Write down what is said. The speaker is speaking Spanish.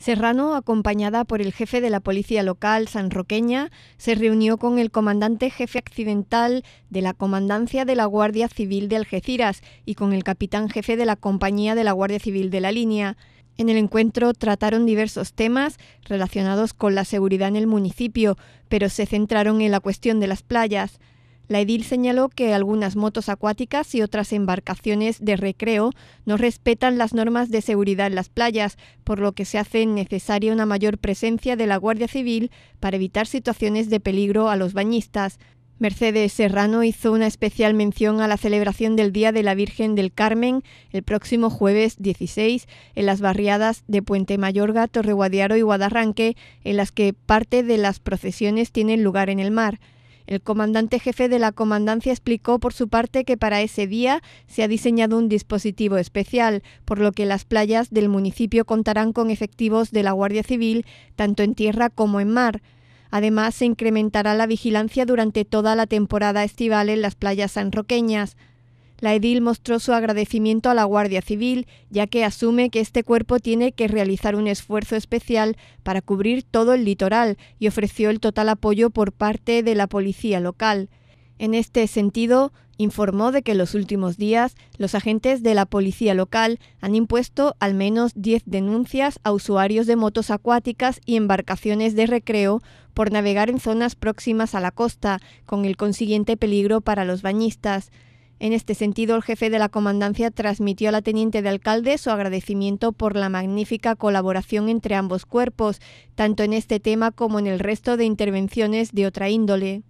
Serrano, acompañada por el jefe de la policía local sanroqueña, se reunió con el comandante jefe accidental de la comandancia de la Guardia Civil de Algeciras y con el capitán jefe de la compañía de la Guardia Civil de la línea. En el encuentro trataron diversos temas relacionados con la seguridad en el municipio, pero se centraron en la cuestión de las playas. La edil señaló que algunas motos acuáticas y otras embarcaciones de recreo no respetan las normas de seguridad en las playas, por lo que se hace necesaria una mayor presencia de la Guardia Civil para evitar situaciones de peligro a los bañistas. Mercedes Serrano hizo una especial mención a la celebración del Día de la Virgen del Carmen el próximo jueves 16 en las barriadas de Puente Mayorga, Torreguadiaro y Guadarranque, en las que parte de las procesiones tienen lugar en el mar. El comandante jefe de la comandancia explicó por su parte que para ese día se ha diseñado un dispositivo especial, por lo que las playas del municipio contarán con efectivos de la Guardia Civil, tanto en tierra como en mar. Además, se incrementará la vigilancia durante toda la temporada estival en las playas sanroqueñas. La edil mostró su agradecimiento a la Guardia Civil, ya que asume que este cuerpo tiene que realizar un esfuerzo especial para cubrir todo el litoral y ofreció el total apoyo por parte de la policía local. En este sentido, informó de que en los últimos días los agentes de la policía local han impuesto al menos 10 denuncias a usuarios de motos acuáticas y embarcaciones de recreo por navegar en zonas próximas a la costa, con el consiguiente peligro para los bañistas. En este sentido, el jefe de la comandancia transmitió a la teniente de alcalde su agradecimiento por la magnífica colaboración entre ambos cuerpos, tanto en este tema como en el resto de intervenciones de otra índole.